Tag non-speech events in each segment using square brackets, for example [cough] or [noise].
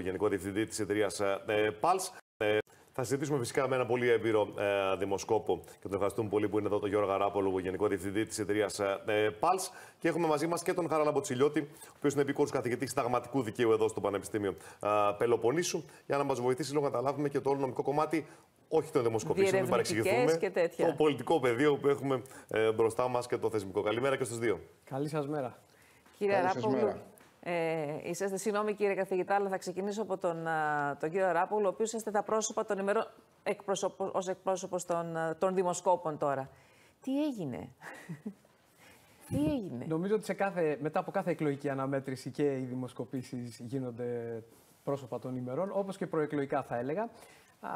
Γενικό Διευθυντή της εταιρείας ΠΑΛΣ ε, ε, ε, Θα συζητήσουμε φυσικά με ένα πολύ έμπειρο δημοσκόπο και τον ευχαριστούμε πολύ που είναι εδώ τον Γιώργο Αράπολο, Γενικό Διευθυντή της εταιρείας ε, Και έχουμε μαζί μας και τον Χαράλα Μποτσιλιώτη, ο οποίος είναι επίκορος καθηγητής συνταγματικού δικαίου εδώ στο Πανεπιστήμιο ε, Πελοπονίσου, για να μας βοηθήσει λίγο να καταλάβουμε και το όλο νομικό κομμάτι, όχι των δημοσκοπήσεων, μην παρεξηγηθούμε. Το πολιτικό πεδίο που έχουμε μπροστά μας και το θεσμικό. Καλημέρα και στους δύο. Καλή σας μέρα. Κύριε ε, είσαστε, συγγνώμη κύριε καθηγητά, αλλά θα ξεκινήσω από τον, τον κύριο Αράπουλο, ο οποίος είστε τα πρόσωπα των ημερών εκπρόσωπο, ως εκπρόσωπος των, των δημοσκόπων τώρα. Τι έγινε. [laughs] Τι έγινε. Νομίζω ότι σε κάθε, μετά από κάθε εκλογική αναμέτρηση και οι δημοσκοπήσεις γίνονται πρόσωπα των ημερών, όπως και προεκλογικά θα έλεγα.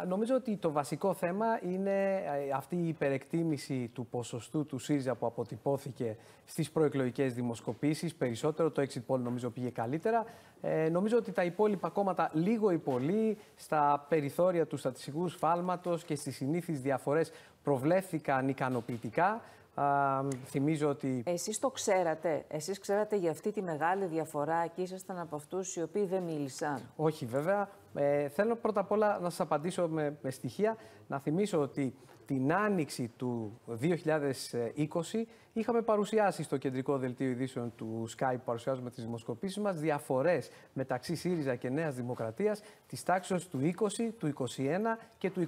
Νομίζω ότι το βασικό θέμα είναι ε, αυτή η υπερεκτίμηση του ποσοστού του ΣΥΡΙΖΑ που αποτυπώθηκε στις προεκλογικές δημοσκοπήσεις. Περισσότερο το exit poll νομίζω πήγε καλύτερα. Ε, νομίζω ότι τα υπόλοιπα κόμματα λίγο ή πολύ στα περιθώρια του στατιστικού σφάλματος και στις συνήθεις διαφορές προβλέφθηκαν ικανοποιητικά. Α, θυμίζω ότι... Εσείς το ξέρατε. Εσείς ξέρατε για αυτή τη μεγάλη διαφορά και ήσασταν από αυτούς οι οποίοι δεν μίλησαν. Όχι βέβαια. Ε, θέλω πρώτα απ' όλα να σας απαντήσω με, με στοιχεία. Να θυμίσω ότι την άνοιξη του 2020 είχαμε παρουσιάσει στο κεντρικό δελτίο ειδήσεων του Skype που παρουσιάζουμε τις δημοσκοπήσεις μας διαφορές μεταξύ ΣΥΡΙΖΑ και Νέας Δημοκρατίας της τάξης του 20, του 21 και του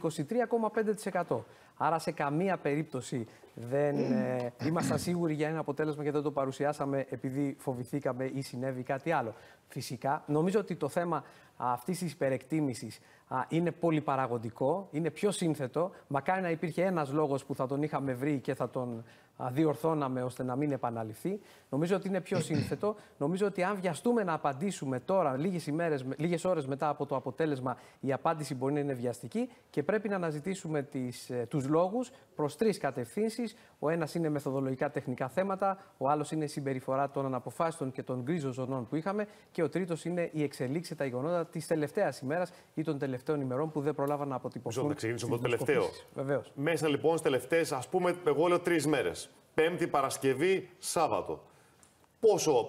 23,5%. Άρα σε καμία περίπτωση δεν ε, σίγουροι για ένα αποτέλεσμα και δεν το παρουσιάσαμε επειδή φοβηθήκαμε ή συνέβη κάτι άλλο. Φυσικά, νομίζω ότι το θέμα αυτής της υπερεκτίμησης α, είναι πολυπαραγωγικό, είναι πιο σύνθετο. Μακάρι να υπήρχε ένας λόγος που θα τον είχαμε βρει και θα τον α, διορθώναμε ώστε να μην επαναληφθεί. Νομίζω ότι είναι πιο σύνθετο. Νομίζω ότι αν βιαστούμε να απαντήσουμε τώρα, λίγες ώρε λίγες μετά από το αποτέλεσμα, η απάντηση μπορεί να είναι βιαστική και πρέπει να αναζητήσουμε του ε, τους λόγους προς τρεις κατευθύνσεις. Ο ένας είναι μεθοδολογικά τεχνικά θέματα, ο άλλος είναι η συμπεριφορά των αναποφάσεων και των γκρίζων ζωνών που είχαμε και ο τρίτος είναι η εξελίξη, τα γεγονότα της τελευταίας ημέρας ή των τελευταίων τελευταίων ημερών που δεν προλάβαν να αποτυπωθούν. να ξεκινήσω από το τελευταίο. Βεβαίως. Μέσα λοιπόν στις τελευταίες, ας πούμε, εγώ λέω τρεις μέρες. Πέμπτη, Παρασκευή, Σάββατο. Πόσο,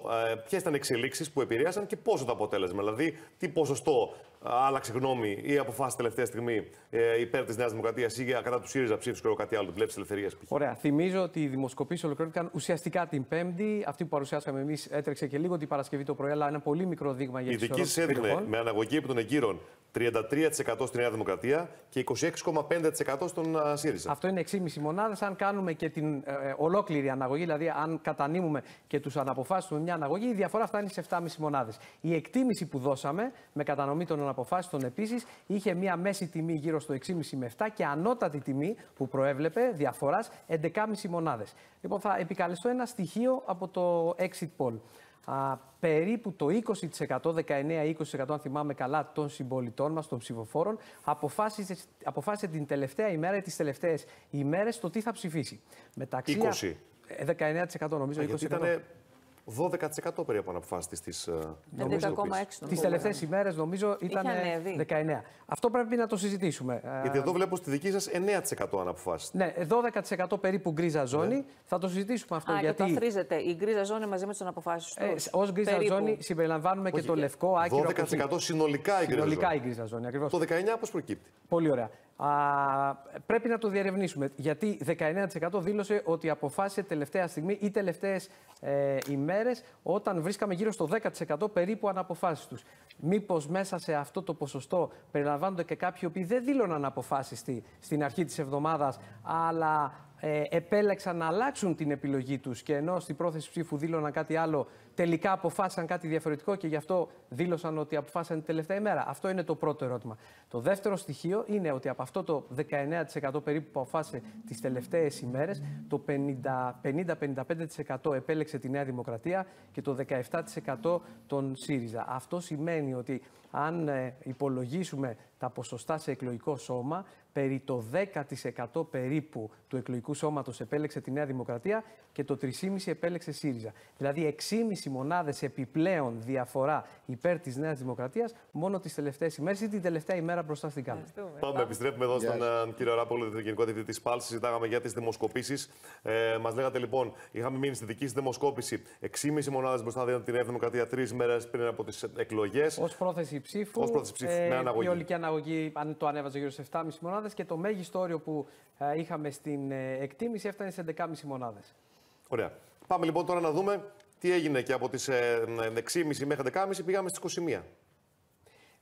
ε, ήταν οι εξελίξεις που επηρέασαν και πόσο το αποτέλεσμα. Δηλαδή, τι ποσοστό ε, άλλαξε γνώμη ή αποφάσισε τελευταία στιγμή ε, υπέρ της Νέας Δημοκρατίας ή κατά του ΣΥΡΙΖΑ ψήφους και κάτι άλλο, τη Ελευθερία Ωραία. Θυμίζω ότι οι δημοσκοπήσεις ολοκληρώθηκαν ουσιαστικά την Πέμπτη. Αυτή που παρουσιάσαμε εμείς έτρεξε και λίγο την Παρασκευή το πρωί, αλλά ένα πολύ μικρό δείγμα για Η δική σας έδειχνε με αναγωγή από τον εγκύρων 33% στη Νέα Δημοκρατία και 26,5% στον ΣΥΡΙΖΑ. Αυτό είναι 6,5 μονάδε. Αν κάνουμε και την ε, ολόκληρη αναγωγή, δηλαδή αν κατανείμουμε και τους αναποφάσιστου μια αναγωγή, η διαφορά φτάνει σε 7,5 μονάδες. Η εκτίμηση που δώσαμε με κατανομή των αναποφάσιστων επίσης είχε μια μέση τιμή γύρω στο 6,5 με 7 και ανώτατη τιμή που προέβλεπε διαφοράς 11,5 μονάδες. Λοιπόν, θα επικαλεστώ ένα στοιχείο από το exit poll α, περίπου το 20%, 19-20% αν θυμάμαι καλά, των συμπολιτών μας, των ψηφοφόρων, αποφάσισε, αποφάσισε την τελευταία ημέρα ή τις τελευταίες ημέρες το τι θα ψηφίσει. Μεταξύ 20%. 19% ε, νομίζω, 20%. 12% περίπου αναποφάσει τη Τι τελευταίες ημέρες νομίζω ήταν 19. Αυτό πρέπει να το συζητήσουμε. Ε, γιατί εδώ βλέπω στη δική σας 9% αναποφάσει. Ναι, 12% ε, περίπου γκρίζα ζώνη. Ναι. Θα το συζητήσουμε αυτό. Α, γιατί... καθρίζεται η γκρίζα ζώνη μαζί με τις αναποφάσεις τους. Ε, Ως γκρίζα ζώνη συμπεριλαμβάνουμε και το ε, λευκό άκυρο. 12% συνολικά η γκρίζα ζώνη. Το 19% πώς προκύπτει. Πολύ ωραία. Α, πρέπει να το διαρευνήσουμε. Γιατί 19% δήλωσε ότι αποφάσισε τελευταία στιγμή ή τελευταίες ε, ημέρες όταν βρίσκαμε γύρω στο 10% περίπου αναποφάσεις τους. Μήπως μέσα σε αυτό το ποσοστό περιλαμβάνονται και κάποιοι οποίοι δεν δήλωναν αποφάσεις στην αρχή της εβδομάδας, αλλά ε, επέλεξαν να αλλάξουν την επιλογή τους και ενώ στην πρόθεση ψήφου δήλωναν κάτι άλλο, τελικά αποφάσισαν κάτι διαφορετικό και γι' αυτό δήλωσαν ότι αποφάσισαν την τελευταία ημέρα. Αυτό είναι το πρώτο ερώτημα. Το δεύτερο στοιχείο είναι ότι από αυτό το 19% περίπου που αποφάσισε τις τελευταίες ημέρες, το 50-55% επέλεξε τη Νέα Δημοκρατία και το 17% τον ΣΥΡΙΖΑ. Αυτό σημαίνει ότι αν ε, υπολογίσουμε τα ποσοστά σε εκλογικό σώμα, περί το 10% περίπου του εκλογικού σώματος επέλεξε τη Νέα Δημοκρατία και το 3,5% επέλεξε ΣΥΡΙΖΑ. Δηλαδή 6,5 μονάδες επιπλέον διαφορά υπέρ της Νέας Δημοκρατίας μόνο τις τελευταίες ημέρες ή την τελευταία ημέρα μπροστά στην κάμερα. Πάμε, επιστρέφουμε εδώ στον uh, κύριο Ράπολο, τον Γενικό Διευθυντή της ΠΑΛ. Συζητάγαμε για τις δημοσκοπήσεις. Ε, μας λέγατε λοιπόν, είχαμε μείνει στη δική σας δημοσκόπηση 6,5 μονάδες μπροστά την Νέα Δημοκρατία τρεις μέρες πριν από τις εκλογές. Ως πρόθεση πρώτη ψήφου. ψήφου. με αναγωγή. Η ολική αναγωγή αν το ανέβαζε γύρω σε 7,5 μονάδες και το μέγιστο όριο που ε, είχαμε στην ε, εκτίμηση έφτανε σε 11,5 μονάδες. Ωραία. Πάμε λοιπόν τώρα να δούμε τι έγινε και από τις 6,5 ε, μέχρι 11,5 πήγαμε στις 21.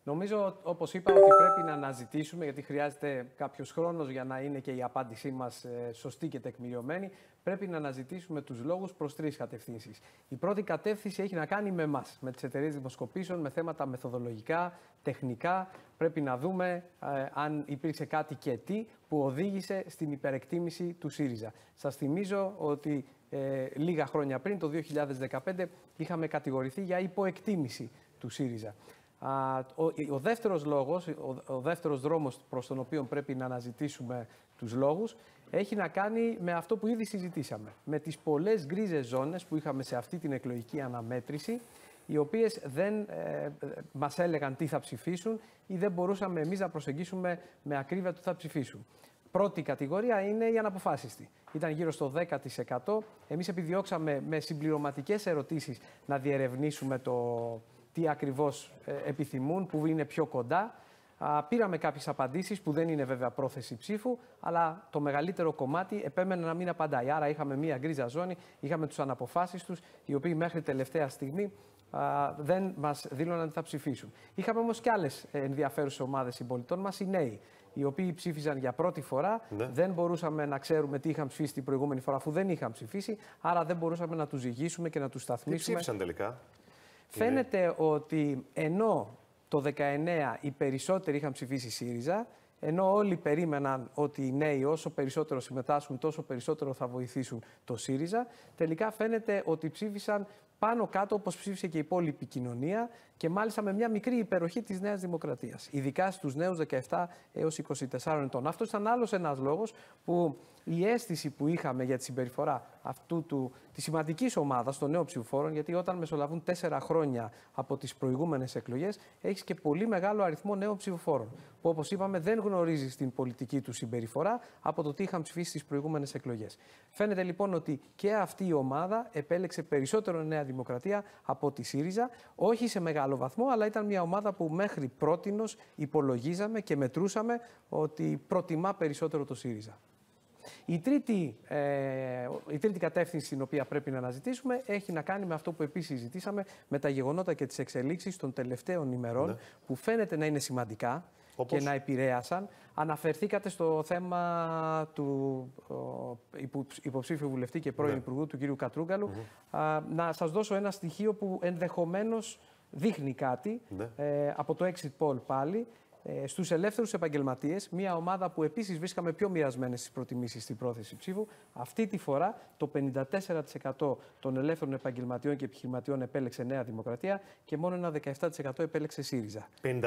Νομίζω, όπως είπα, ότι πρέπει να αναζητήσουμε, γιατί χρειάζεται κάποιος χρόνος για να είναι και η απάντησή μας ε, σωστή και τεκμηριωμένη. Πρέπει να αναζητήσουμε τους λόγους προς τρεις κατευθύνσεις. Η πρώτη κατεύθυνση έχει να κάνει με εμάς, με τις εταιρείες δημοσκοπήσεων, με θέματα μεθοδολογικά, τεχνικά. Πρέπει να δούμε ε, αν υπήρξε κάτι και τι που οδήγησε στην υπερεκτίμηση του ΣΥΡΙΖΑ. Σας θυμίζω ότι ε, λίγα χρόνια πριν, το 2015, είχαμε κατηγορηθεί για υποεκτίμηση του ΣΥΡΙΖΑ. Ο, ο δεύτερος λόγος, ο, ο δεύτερος δρόμος προς τον οποίο πρέπει να αναζητήσουμε τους λόγους έχει να κάνει με αυτό που ήδη συζητήσαμε. Με τις πολλές γκρίζες ζώνες που είχαμε σε αυτή την εκλογική αναμέτρηση οι οποίες δεν ε, μας έλεγαν τι θα ψηφίσουν ή δεν μπορούσαμε εμείς να προσεγγίσουμε με ακρίβεια τι θα ψηφίσουν. Πρώτη κατηγορία είναι η αναποφάσιστη. Ήταν γύρω στο 10%. Εμείς επιδιώξαμε με συμπληρωματικές ερωτήσεις να διερευνήσουμε το, τι ακριβώς ε, επιθυμούν, που είναι πιο κοντά. Πήραμε κάποιες απαντήσεις που δεν είναι βέβαια πρόθεση ψήφου, αλλά το μεγαλύτερο κομμάτι επέμενε να μην απαντάει. Άρα είχαμε μία γκρίζα ζώνη, είχαμε τους αναποφάσεις τους, οι οποίοι μέχρι τελευταία στιγμή δεν μας δήλωναν ότι θα ψηφίσουν. Είχαμε όμως και άλλες ενδιαφέρουσες ομάδες συμπολιτών μας, οι νέοι, οι οποίοι ψήφιζαν για πρώτη φορά. Ναι. Δεν μπορούσαμε να ξέρουμε τι είχαν ψηφίσει την προηγούμενη φορά, αφού δεν είχαν ψηφίσει. Άρα δεν μπορούσαμε να τους ζυγίσουμε και να τους σταθμίσουμε. Τι ψήφισαν τελικά. Φαίνεται ότι ενώ το 19 οι περισσότεροι είχαν ψηφίσει ΣΥΡΙΖΑ, ενώ όλοι περίμεναν ότι οι νέοι όσο περισσότερο συμμετάσχουν τόσο περισσότερο θα βοηθήσουν το ΣΥΡΙΖΑ, τελικά φαίνεται ότι ψήφισαν πάνω κάτω όπως ψήφισε και η υπόλοιπη κοινωνία και μάλιστα με μια μικρή υπεροχή της νέας δημοκρατίας, ειδικά στους νέους 17 έω 24 ετών. Αυτός ήταν άλλος ένας λόγος που η αίσθηση που είχαμε για τη συμπεριφορά αυτού του, της σημαντικής ομάδας των νέων ψηφοφόρων, γιατί όταν μεσολαβούν τέσσερα χρόνια από τις προηγούμενες εκλογές, έχεις και πολύ μεγάλο αριθμό νέων ψηφοφόρων. Που όπως είπαμε, δεν γνωρίζεις την πολιτική του συμπεριφορά από το τι είχαν ψηφίσει στις προηγούμενες εκλογές. Φαίνεται λοιπόν ότι και αυτή η ομάδα επέλεξε περισσότερο Νέα Δημοκρατία από τη ΣΥΡΙΖΑ, όχι σε μεγάλο βαθμό, αλλά ήταν μια ομάδα που μέχρι πρότινος υπολογίζαμε και μετρούσαμε ότι προτιμά περισσότερο το ΣΥΡΙΖΑ. Η τρίτη, ε, η τρίτη κατεύθυνση την οποία πρέπει να αναζητήσουμε έχει να κάνει με αυτό που επίσης συζητήσαμε, με τα γεγονότα και τις εξελίξεις των τελευταίων ημερών, ναι. που φαίνεται να είναι σημαντικά. και να επηρέασαν. Αναφερθήκατε στο θέμα του υποψήφιου βουλευτή και πρώην ναι. Υπουργού, του κ. κατρουγκαλου να σας δώσω ένα στοιχείο που ενδεχομένως δείχνει κάτι ναι. ε, από το exit poll πάλι. Ε, Στους ελεύθερους επαγγελματίες, μια ομάδα που επίσης βρίσκαμε πιο μοιρασμένες τι προτιμήσεις στην πρόθεση ψήφου, αυτή τη φορά το 54% των ελεύθερων επαγγελματιών και επιχειρηματιών επέλεξε Νέα Δημοκρατία και μόνο ένα 17% επέλεξε ΣΥΡΙΖΑ. 54-17%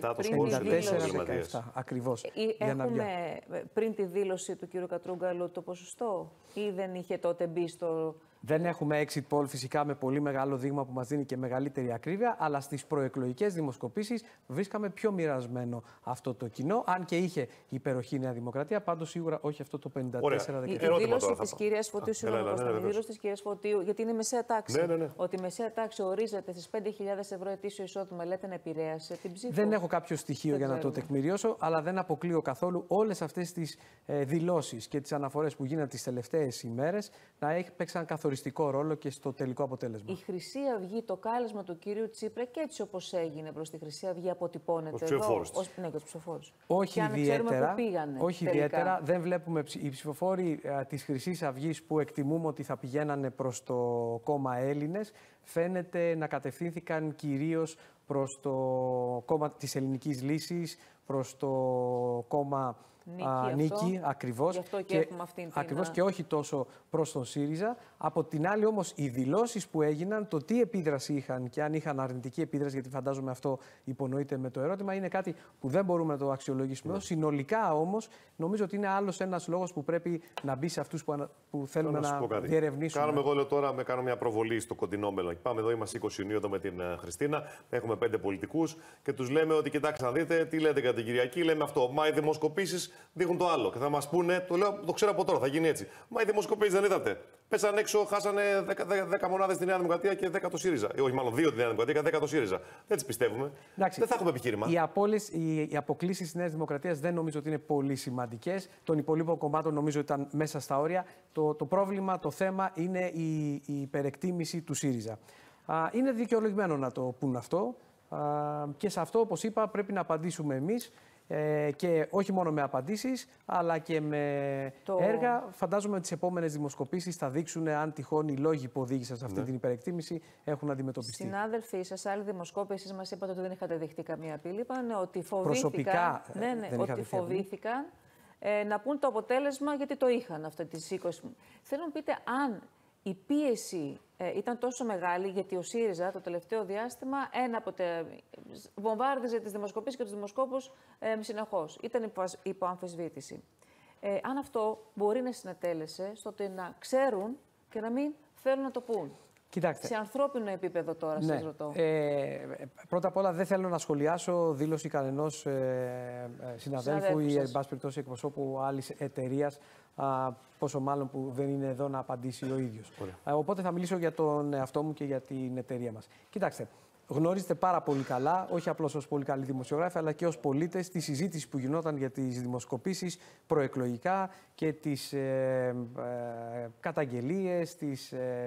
το 54 ακριβώς. Ε, έχουμε ε, πριν τη δήλωση του κ. Κατρούγκαλου το ποσοστό, ή δεν είχε τότε μπει στο δεν έχουμε exit poll φυσικά με πολύ μεγάλο δείγμα που μας δίνει και μεγαλύτερη ακρίβεια, αλλά στις προεκλογικές δημοσκοπήσεις βρίσκαμε πιο μοιρασμένο αυτό το κοινό. Αν και είχε υπεροχή Νέα Δημοκρατία, πάντως σίγουρα όχι αυτό το 54 15 Η, η δήλωση τη κυρία Φωτίου, συγγνώμη, η δήλωση της κυρίας Φωτίου, γιατί είναι μεσαία τάξη. Ναι, ναι, ναι. Ότι μεσαία τάξη ορίζεται στις 5.000 ευρώ ετήσιο εισόδημα, λέτε να επηρέασε την ψήφο. Δεν έχω κάποιο στοιχείο για να το τεκμηριώσω, αλλά δεν αποκλείω καθόλου όλες αυτές τις ε, δηλώσεις και τις αναφορές που γίνανε τις τελευταίες ημέρες να έχει έπαιξαν καθόλου οριστικό ρόλο και στο τελικό αποτέλεσμα. Η Χρυσή Αυγή, το κάλεσμα του κυρίου Τσίπρα και έτσι όπως έγινε προς τη Χρυσή Αυγή, αποτυπώνεται εδώ. Ως, ναι, και Όχι ιδιαίτερα. όχι ιδιαίτερα. Δεν βλέπουμε οι ψηφοφόροι της Χρυσής Αυγής που εκτιμούμε ότι θα πηγαίνανε προς το κόμμα Έλληνες, φαίνεται να κατευθύνθηκαν κυρίως προς το κόμμα της ελληνικής λύσης προς το κόμμα Νίκη, α, νίκη ακριβώς, και, και, αυτήν την... και όχι τόσο προς τον ΣΥΡΙΖΑ. Από την άλλη όμως οι δηλώσεις που έγιναν, το τι επίδραση είχαν και αν είχαν αρνητική επίδραση, γιατί φαντάζομαι αυτό υπονοείται με το ερώτημα, είναι κάτι που δεν μπορούμε να το αξιολογήσουμε. Ναι. Συνολικά όμως νομίζω ότι είναι άλλος ένας λόγος που πρέπει να μπει σε αυτούς που, ανα... που θέλουμε να, να διερευνήσουμε. Κάνουμε εγώ λέω τώρα, με κάνω μια προβολή στο κοντινό μέλλον. Πάμε εδώ, είμαστε 20 Ιουνίου εδώ με την ε, Χριστίνα, έχουμε πέντε πολιτικούς και τους λέμε ότι κοιτάξτε να δείτε τι λέτε για για την Κυριακή, λέμε αυτό. Μα οι δημοσκοπήσεις δείχνουν το άλλο. Και θα μας πούνε, το λέω, το ξέρω από τώρα, θα γίνει έτσι. Μα οι δημοσκοπήσεις δεν είδατε. Πέσαν έξω, χάσανε 10, 10 μονάδε τη Νέα Δημοκρατία και 10 το ΣΥΡΙΖΑ. Ε, όχι, μάλλον 2 τη Νέα Δημοκρατία και 10 το ΣΥΡΙΖΑ. Δεν τις πιστεύουμε. Εντάξει, δεν θα έχουμε επιχείρημα. Οι, οι, αποκλήσεις της Νέας Δημοκρατίας δεν νομίζω ότι είναι πολύ σημαντικές. Των υπολείπων κομμάτων νομίζω ότι ήταν μέσα στα όρια. Το, το πρόβλημα, το θέμα είναι η, η υπερεκτίμηση του ΣΥΡΙΖΑ. Α, είναι δικαιολογημένο να το πούν αυτό. Και σε αυτό, όπως είπα, πρέπει να απαντήσουμε εμείς ε, και όχι μόνο με απαντήσεις, αλλά και με έργα. Φαντάζομαι ότι τις επόμενες δημοσκοπήσεις θα δείξουν αν τυχόν οι λόγοι που οδήγησαν σε αυτή ναι. την υπερεκτίμηση έχουν αντιμετωπιστεί. Συνάδελφοι, σε άλλη δημοσκόπηση μας είπατε ότι δεν είχατε δεχτεί καμία απειλή. Είπαν ότι φοβήθηκαν, ναι, ναι, ότι φοβήθηκαν ε, ναι, ναι, ε, να πούν το αποτέλεσμα γιατί το είχαν αυτή τις 20. Θέλω να πείτε αν η πίεση ε, ήταν τόσο μεγάλη, γιατί ο ΣΥΡΙΖΑ το τελευταίο διάστημα ένα από τε, βομβάρδιζε τις δημοσκοπήσεις και τους δημοσκόπους ε, συνεχώς. Ήταν υπο, υπό αμφισβήτηση. Ε, αν αυτό μπορεί να συνετέλεσε στο ότι να ξέρουν και να μην θέλουν να το πούν. Κοιτάξτε. Σε ανθρώπινο επίπεδο τώρα ναι. σας ρωτώ. Ε, πρώτα απ' όλα δεν θέλω να σχολιάσω δήλωση κανενός ε, ε, συναδέλφου ή εν περιπτώσει εκπροσώπου άλλης εταιρείας πόσο μάλλον που δεν είναι εδώ να απαντήσει ο ίδιος. Ε, οπότε θα μιλήσω για τον εαυτό μου και για την εταιρεία μας. Κοιτάξτε, γνωρίζετε πάρα πολύ καλά, όχι απλώς ως πολύ καλή δημοσιογράφη, αλλά και ως πολίτες, τη συζήτηση που γινόταν για τις δημοσκοπήσεις προεκλογικά και τις ε, ε, καταγγελίες, ε,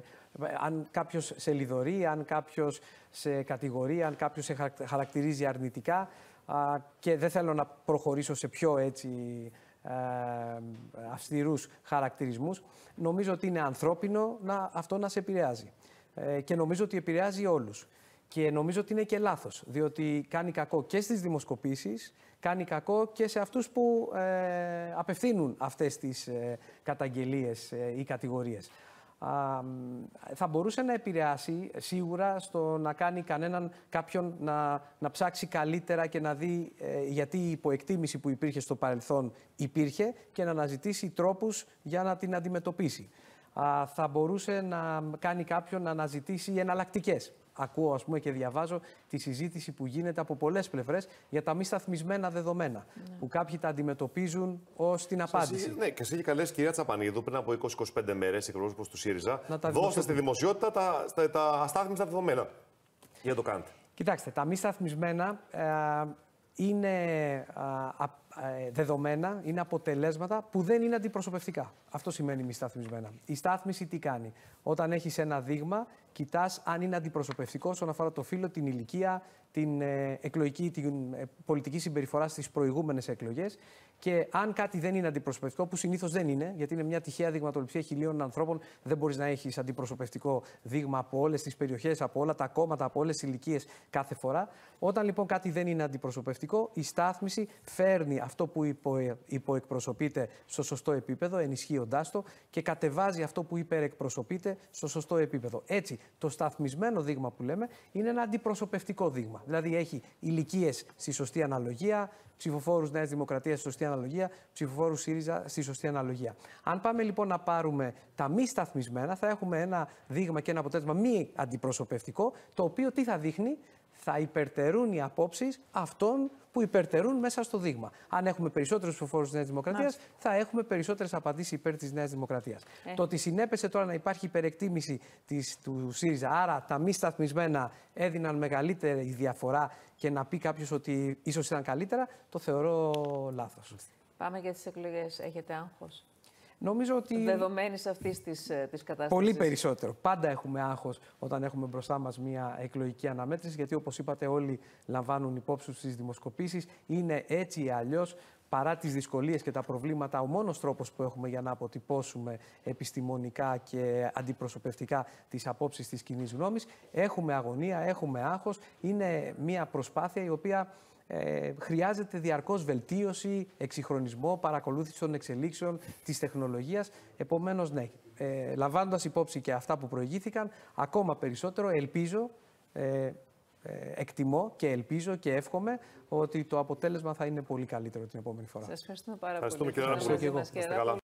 αν κάποιος σε λιδωρεί, αν κάποιος σε κατηγορεί, αν κάποιος σε χαρακτηρίζει αρνητικά. Και δεν θέλω να προχωρήσω σε πιο έτσι ε, αυστηρούς χαρακτηρισμούς. Νομίζω ότι είναι ανθρώπινο να, αυτό να σε επηρεάζει. Ε, και νομίζω ότι επηρεάζει όλους. Και νομίζω ότι είναι και λάθος, διότι κάνει κακό και στις δημοσκοπήσεις, κάνει κακό και σε αυτούς που ε, απευθύνουν αυτές τις ε, καταγγελίες ε, ή κατηγορίες. Θα μπορούσε να επηρεάσει σίγουρα στο να κάνει κανέναν κάποιον να, ψάξει καλύτερα και να δει ε, γιατί η υποεκτίμηση που υπήρχε στο παρελθόν υπήρχε και να αναζητήσει τρόπους για να την αντιμετωπίσει. Α, θα μπορούσε να κάνει κάποιον να αναζητήσει εναλλακτικές ακούω ας πούμε, και διαβάζω τη συζήτηση που γίνεται από πολλές πλευρές για τα μη σταθμισμένα δεδομένα. Ναι. Που κάποιοι τα αντιμετωπίζουν ως την απάντηση. ναι, και εσύ είχε καλέσει κυρία Τσαπανίδου πριν από 20-25 μέρε, εκπρόσωπος του ΣΥΡΙΖΑ, να Δώσετε στη δημοσιότητα τα, τα, τα αστάθμιστα δεδομένα. Για το κάνετε. Κοιτάξτε, τα μη σταθμισμένα ε, είναι ε, δεδομένα, είναι αποτελέσματα που δεν είναι αντιπροσωπευτικά. Αυτό σημαίνει μη σταθμισμένα. Η στάθμιση τι κάνει. Όταν έχεις ένα δείγμα, κοιτάς αν είναι αντιπροσωπευτικό όσον αφορά το φύλλο, την ηλικία, την ε, εκλογική, την ε, πολιτική συμπεριφορά στις προηγούμενες εκλογές Και αν κάτι δεν είναι αντιπροσωπευτικό, που συνήθως δεν είναι, γιατί είναι μια τυχαία δειγματοληψία χιλίων ανθρώπων, δεν μπορείς να έχεις αντιπροσωπευτικό δείγμα από όλες τις περιοχές από όλα τα κόμματα, από όλες τις ηλικίες κάθε φορά. Όταν λοιπόν κάτι δεν είναι αντιπροσωπευτικό, η στάθμιση φέρνει αυτό που υπο, ε, υποεκπροσωπείται στο σωστό επίπεδο, ενισχύοντάς το και κατεβάζει αυτό που υπερεκπροσωπείται στο σωστό επίπεδο. Έτσι, το σταθμισμένο δείγμα που λέμε είναι ένα αντιπροσωπευτικό δείγμα. Δηλαδή έχει ηλικίες στη σωστή αναλογία, ψηφοφόρους Νέας Δημοκρατίας στη σωστή αναλογία, ψηφοφόρους ΣΥΡΙΖΑ στη σωστή αναλογία. Αν πάμε λοιπόν να πάρουμε τα μη σταθμισμένα, θα έχουμε ένα δείγμα και ένα αποτέλεσμα μη αντιπροσωπευτικό, το οποίο τι θα δείχνει, θα υπερτερούν οι απόψεις αυτών που υπερτερούν μέσα στο δείγμα. Αν έχουμε περισσότερους ψηφοφόρους της Νέας Δημοκρατίας, θα έχουμε περισσότερες απαντήσεις υπέρ της Νέας Δημοκρατίας. Ε. Το ότι συνέπεσε τώρα να υπάρχει υπερεκτίμηση της, του ΣΥΡΙΖΑ, άρα τα μη σταθμισμένα έδιναν μεγαλύτερη διαφορά και να πει κάποιος ότι ίσως ήταν καλύτερα, το θεωρώ λάθος. Πάμε για τις εκλογές. Έχετε άγχος. Νομίζω ότι. Δεδομένης αυτής της ε, κατάστασης. Πολύ περισσότερο. Πάντα έχουμε άγχος όταν έχουμε μπροστά μας μια εκλογική αναμέτρηση, γιατί όπως είπατε, όλοι λαμβάνουν υπόψη τους στι δημοσκοπήσεις. Είναι έτσι ή αλλιώς παρά τις δυσκολίες και τα προβλήματα, ο μόνος τρόπος που έχουμε για να αποτυπώσουμε επιστημονικά και αντιπροσωπευτικά τις απόψεις της κοινή γνώμης, Έχουμε αγωνία, έχουμε άγχος. Είναι μια προσπάθεια η οποία ε, χρειάζεται διαρκώς βελτίωση, εξυγχρονισμό, παρακολούθηση των εξελίξεων της τεχνολογίας. Επομένως, ναι, ε, λαμβάνοντας υπόψη και αυτά που προηγήθηκαν, ακόμα περισσότερο ελπίζω... Ε, ε, εκτιμώ και ελπίζω και εύχομαι ότι το αποτέλεσμα θα είναι πολύ καλύτερο την επόμενη φορά. Σας ευχαριστούμε πάρα ευχαριστούμε πολύ. Ευχαριστούμε και, εγώ.